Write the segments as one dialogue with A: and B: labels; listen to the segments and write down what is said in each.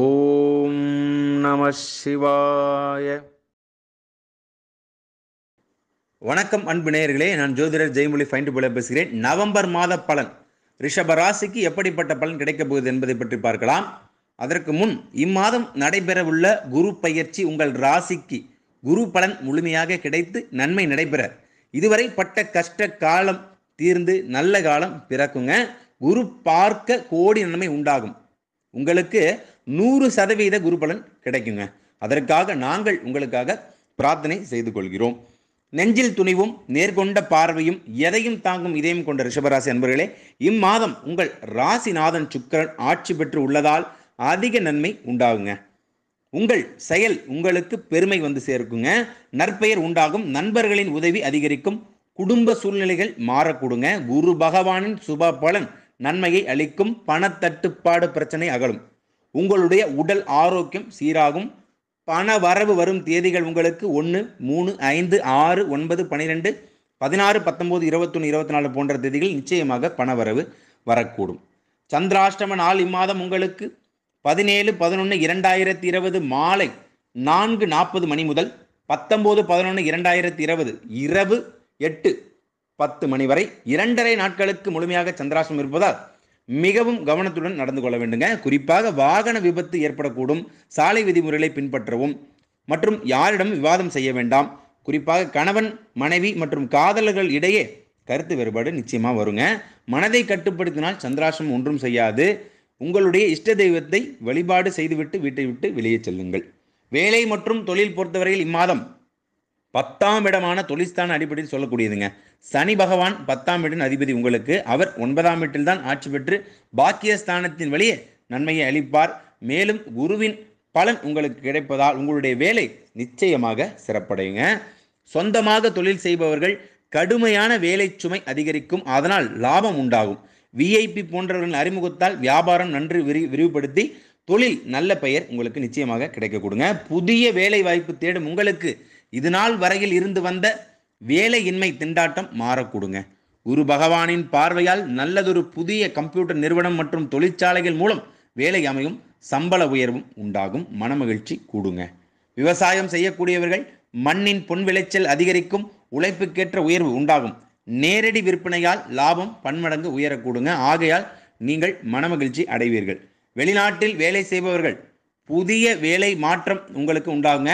A: ஓம் நம சிவாய வணக்கம் அன்பு நேயர்களே நான் ஜோதிடர் ஜெய்மொழி ஃபைண்ட் போல பேசுகிறேன் நவம்பர் மாத பலன் ரிஷப ராசிக்கு எப்படிப்பட்ட பலன் கிடைக்கப் போகுது என்பதை பற்றி பார்க்கலாம் அதற்கு முன் இம்மாதம் நடைபெறவுள்ள குரு பயிற்சி உங்கள் ராசிக்கு குரு பலன் முழுமையாக கிடைத்து நன்மை நடைபெற இதுவரை பட்ட கஷ்ட காலம் தீர்ந்து நல்ல காலம் பிறக்குங்க குரு பார்க்க கோடி நன்மை உண்டாகும் உங்களுக்கு நூறு சதவீத குரு பலன் கிடைக்குங்க அதற்காக நாங்கள் உங்களுக்காக பிரார்த்தனை செய்து கொள்கிறோம் நெஞ்சில் துணிவும் நேர்கொண்ட பார்வையும் எதையும் தாங்கும் இதயம் கொண்ட ரிஷபராசி அன்பர்களே இம்மாதம் உங்கள் ராசிநாதன் சுக்கரன் ஆட்சி பெற்று உள்ளதால் அதிக நன்மை உண்டாகுங்க உங்கள் செயல் உங்களுக்கு பெருமை வந்து சேர்க்குங்க நற்பெயர் உண்டாகும் நண்பர்களின் உதவி அதிகரிக்கும் குடும்ப சூழ்நிலைகள் மாறக்கூடுங்க குரு பகவானின் சுப பலன் நன்மையை அளிக்கும் பணத்தட்டுப்பாடு பிரச்சனை அகலும் உங்களுடைய உடல் ஆரோக்கியம் சீராகும் பண வரவு வரும் தேதிகள் உங்களுக்கு ஒன்று மூணு ஐந்து ஆறு ஒன்பது பன்னிரெண்டு பதினாறு பத்தொம்போது இருபத்தொன்று இருபத்தி நாலு போன்ற தேதிகள் நிச்சயமாக பணவரவு வரக்கூடும் சந்திராஷ்டம நாள் இம்மாதம் உங்களுக்கு பதினேழு பதினொன்று இரண்டாயிரத்தி இருபது மாலை நான்கு நாற்பது மணி முதல் பத்தொம்போது பதினொன்று இரண்டாயிரத்தி இருபது இரவு எட்டு பத்து மணி வரை இரண்டரை நாட்களுக்கு முழுமையாக சந்திராஷ்டமம் இருப்பதால் மிகவும் கவனத்துடன் நடந்து கொள்ள வேண்டுங்க குறிப்பாக வாகன விபத்து ஏற்படக்கூடும் சாலை விதிமுறைகளை பின்பற்றவும் மற்றும் யாரிடம் விவாதம் செய்ய வேண்டாம் குறிப்பாக கணவன் மனைவி மற்றும் காதலர்கள் இடையே கருத்து வேறுபாடு நிச்சயமாக வருங்க மனதை கட்டுப்படுத்தினால் சந்திராசம் ஒன்றும் செய்யாது உங்களுடைய இஷ்ட தெய்வத்தை வழிபாடு செய்துவிட்டு வீட்டை விட்டு வெளியே செல்லுங்கள் வேலை மற்றும் தொழில் பொறுத்தவரையில் இம்மாதம் பத்தாம் இடமான தொழில்ஸ்தான அடிப்படையில் சொல்லக்கூடியதுங்க சனி பகவான் பத்தாம் இடன் அதிபதி உங்களுக்கு அவர் ஒன்பதாம் இடத்தில் தான் ஆட்சி பெற்று பாக்கியஸ்தானத்தின் வழியே நன்மையை அளிப்பார் மேலும் குருவின் பலன் உங்களுக்கு கிடைப்பதால் உங்களுடைய வேலை நிச்சயமாக சிறப்படையுங்க சொந்தமாக தொழில் செய்பவர்கள் கடுமையான வேலை சுமை அதிகரிக்கும் அதனால் லாபம் உண்டாகும் விஐபி போன்றவர்களின் அறிமுகத்தால் வியாபாரம் நன்று விரி விரிவுபடுத்தி தொழில் நல்ல பெயர் உங்களுக்கு நிச்சயமாக கிடைக்க கொடுங்க புதிய வேலை வாய்ப்பு தேடும் உங்களுக்கு இது நாள் வரையில் இருந்து வந்த வேலையின்மை திண்டாட்டம் மாறக்கூடுங்க குரு பகவானின் பார்வையால் நல்லதொரு புதிய கம்ப்யூட்டர் நிறுவனம் மற்றும் தொழிற்சாலைகள் மூலம் வேலை அமையும் சம்பள உயர்வும் உண்டாகும் மனமகிழ்ச்சி கூடுங்க விவசாயம் செய்யக்கூடியவர்கள் மண்ணின் பொன் விளைச்சல் அதிகரிக்கும் உழைப்புக்கேற்ற உயர்வு உண்டாகும் நேரடி விற்பனையால் லாபம் பன்மடங்கு உயரக்கூடுங்க ஆகையால் நீங்கள் மனமகிழ்ச்சி அடைவீர்கள் வெளிநாட்டில் வேலை செய்பவர்கள் புதிய வேலை மாற்றம் உங்களுக்கு உண்டாகுங்க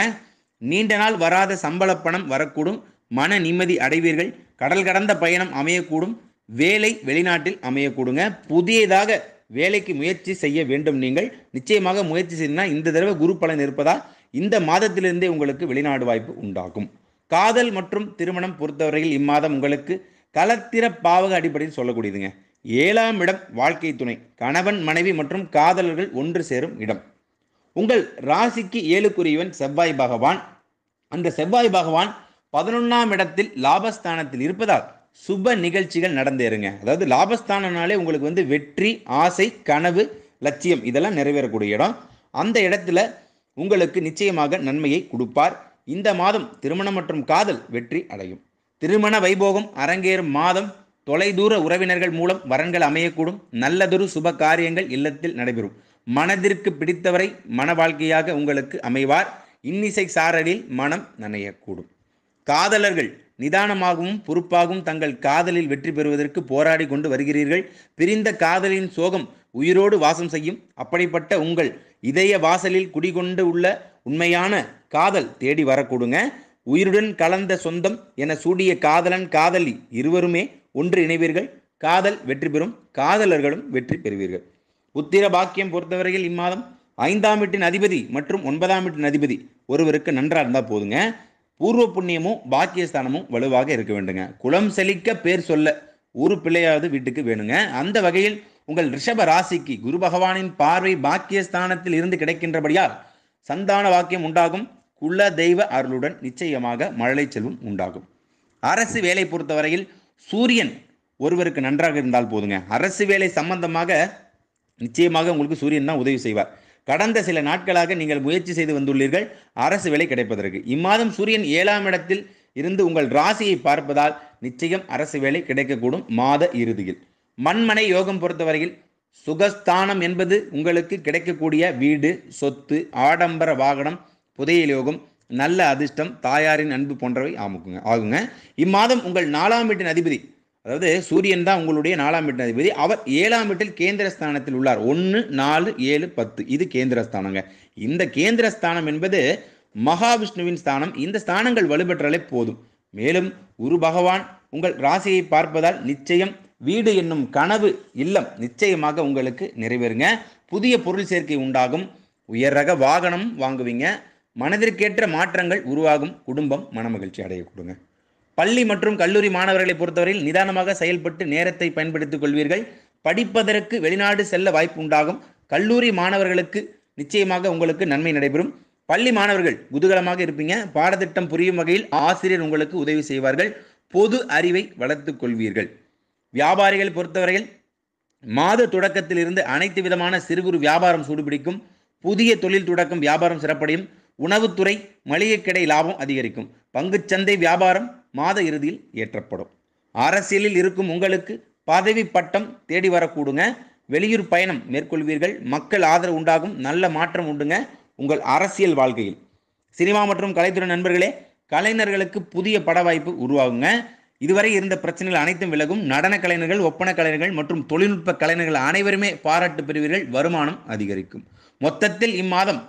A: நீண்ட நாள் வராத சம்பள பணம் வரக்கூடும் மன நிம்மதி அடைவீர்கள் கடல் கடந்த பயணம் அமையக்கூடும் வேலை வெளிநாட்டில் அமையக்கூடுங்க புதியதாக வேலைக்கு முயற்சி செய்ய வேண்டும் நீங்கள் நிச்சயமாக முயற்சி செய்தால் இந்த தடவை குரு பலன் இருப்பதால் இந்த மாதத்திலிருந்தே உங்களுக்கு வெளிநாடு வாய்ப்பு உண்டாகும் காதல் மற்றும் திருமணம் பொறுத்தவரையில் இம்மாதம் உங்களுக்கு கலத்திர பாவக அடிப்படையில் சொல்லக்கூடியதுங்க ஏழாம் இடம் வாழ்க்கை துணை கணவன் மனைவி மற்றும் காதலர்கள் ஒன்று சேரும் இடம் உங்கள் ராசிக்கு ஏழுக்குரியவன் செவ்வாய் பகவான் அந்த செவ்வாய் பகவான் பதினொன்றாம் இடத்தில் லாபஸ்தானத்தில் இருப்பதால் சுப நிகழ்ச்சிகள் நடந்தேருங்க அதாவது லாபஸ்தானனாலே உங்களுக்கு வந்து வெற்றி ஆசை கனவு லட்சியம் இதெல்லாம் நிறைவேறக்கூடிய இடம் அந்த இடத்துல உங்களுக்கு நிச்சயமாக நன்மையை கொடுப்பார் இந்த மாதம் திருமணம் மற்றும் காதல் வெற்றி அடையும் திருமண வைபோகம் அரங்கேறும் மாதம் தொலைதூர உறவினர்கள் மூலம் வரன்கள் அமையக்கூடும் நல்லதொரு சுப காரியங்கள் இல்லத்தில் நடைபெறும் மனதிற்கு பிடித்தவரை மன வாழ்க்கையாக உங்களுக்கு அமைவார் இன்னிசை சாரலில் மனம் நனையக்கூடும் காதலர்கள் நிதானமாகவும் பொறுப்பாகவும் தங்கள் காதலில் வெற்றி பெறுவதற்கு போராடி கொண்டு வருகிறீர்கள் பிரிந்த காதலின் சோகம் உயிரோடு வாசம் செய்யும் அப்படிப்பட்ட உங்கள் இதய வாசலில் குடிகொண்டு உள்ள உண்மையான காதல் தேடி வரக்கூடுங்க உயிருடன் கலந்த சொந்தம் என சூடிய காதலன் காதலி இருவருமே ஒன்று இணைவீர்கள் காதல் வெற்றி பெறும் காதலர்களும் வெற்றி பெறுவீர்கள் உத்திர பாக்கியம் பொறுத்தவரையில் இம்மாதம் ஐந்தாம் வீட்டின் அதிபதி மற்றும் ஒன்பதாம் வீட்டின் அதிபதி ஒருவருக்கு நன்றாக இருந்தால் போதுங்க பூர்வ புண்ணியமும் பாக்கியஸ்தானமும் வலுவாக இருக்க வேண்டுங்க குளம் செழிக்க பேர் சொல்ல ஒரு பிள்ளையாவது வீட்டுக்கு வேணுங்க அந்த வகையில் உங்கள் ரிஷப ராசிக்கு குரு பகவானின் பார்வை பாக்கியஸ்தானத்தில் இருந்து கிடைக்கின்றபடியால் சந்தான வாக்கியம் உண்டாகும் குல தெய்வ அருளுடன் நிச்சயமாக மழலை செல்வம் உண்டாகும் அரசு வேலை பொறுத்தவரையில் சூரியன் ஒருவருக்கு நன்றாக இருந்தால் போதுங்க அரசு வேலை சம்பந்தமாக நிச்சயமாக உங்களுக்கு சூரியன் தான் உதவி செய்வார் கடந்த சில நாட்களாக நீங்கள் முயற்சி செய்து வந்துள்ளீர்கள் அரசு வேலை கிடைப்பதற்கு இம்மாதம் சூரியன் ஏழாம் இடத்தில் இருந்து உங்கள் ராசியை பார்ப்பதால் நிச்சயம் அரசு வேலை கிடைக்கக்கூடும் மாத இறுதியில் மண்மனை யோகம் பொறுத்தவரையில் சுகஸ்தானம் என்பது உங்களுக்கு கிடைக்கக்கூடிய வீடு சொத்து ஆடம்பர வாகனம் புதையல் யோகம் நல்ல அதிர்ஷ்டம் தாயாரின் அன்பு போன்றவை ஆமுக்குங்க ஆகுங்க இம்மாதம் உங்கள் நாலாம் வீட்டின் அதிபதி அதாவது சூரியன் தான் உங்களுடைய நாலாம் வீட்டினாதிபதி அவர் ஏழாம் வீட்டில் கேந்திரஸ்தானத்தில் உள்ளார் ஒன்று நாலு ஏழு பத்து இது கேந்திரஸ்தானங்க இந்த கேந்திரஸ்தானம் என்பது மகாவிஷ்ணுவின் ஸ்தானம் இந்த ஸ்தானங்கள் வலுப்பெற்றாலே போதும் மேலும் குரு பகவான் உங்கள் ராசியை பார்ப்பதால் நிச்சயம் வீடு என்னும் கனவு இல்லம் நிச்சயமாக உங்களுக்கு நிறைவேறுங்க புதிய பொருள் சேர்க்கை உண்டாகும் உயர் ரக வாகனம் வாங்குவீங்க மனதிற்கேற்ற மாற்றங்கள் உருவாகும் குடும்பம் மனமகிழ்ச்சி அடையக்கூடுங்க பள்ளி மற்றும் கல்லூரி மாணவர்களை பொறுத்தவரையில் நிதானமாக செயல்பட்டு நேரத்தை பயன்படுத்திக் கொள்வீர்கள் படிப்பதற்கு வெளிநாடு செல்ல வாய்ப்பு உண்டாகும் கல்லூரி மாணவர்களுக்கு நிச்சயமாக உங்களுக்கு நன்மை நடைபெறும் பள்ளி மாணவர்கள் குதூகலமாக இருப்பீங்க பாடத்திட்டம் புரியும் வகையில் ஆசிரியர் உங்களுக்கு உதவி செய்வார்கள் பொது அறிவை வளர்த்து கொள்வீர்கள் வியாபாரிகள் பொறுத்தவரையில் மாத தொடக்கத்தில் இருந்து அனைத்து விதமான சிறு குறு வியாபாரம் சூடுபிடிக்கும் புதிய தொழில் தொடக்கம் வியாபாரம் சிறப்படையும் உணவுத்துறை மளிகை கடை லாபம் அதிகரிக்கும் பங்குச்சந்தை வியாபாரம் மாத இறுதியில் ஏற்றப்படும் அரசியலில் இருக்கும் உங்களுக்கு பதவி பட்டம் தேடி வரக்கூடுங்க வெளியூர் பயணம் மேற்கொள்வீர்கள் மக்கள் ஆதரவு உண்டாகும் நல்ல மாற்றம் உண்டுங்க உங்கள் அரசியல் வாழ்க்கையில் சினிமா மற்றும் கலைத்துறை நண்பர்களே கலைஞர்களுக்கு புதிய பட வாய்ப்பு உருவாகுங்க இதுவரை இருந்த பிரச்சனைகள் அனைத்தும் விலகும் நடன கலைஞர்கள் ஒப்பன கலைஞர்கள் மற்றும் தொழில்நுட்ப கலைஞர்கள் அனைவருமே பாராட்டு பெறுவீர்கள் வருமானம் அதிகரிக்கும் மொத்தத்தில் இம்மாதம்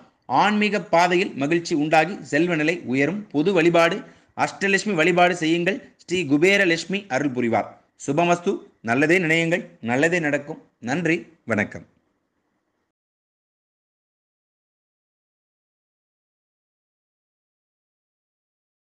A: ஆன்மீக பாதையில் மகிழ்ச்சி உண்டாகி செல்வநிலை உயரும் பொது வழிபாடு அஷ்டலட்சுமி வழிபாடு செய்யுங்கள் ஸ்ரீ குபேரலட்சுமி அருள் புரிவார் சுபமஸ்து நல்லதே நினையுங்கள் நல்லதே நடக்கும் நன்றி வணக்கம்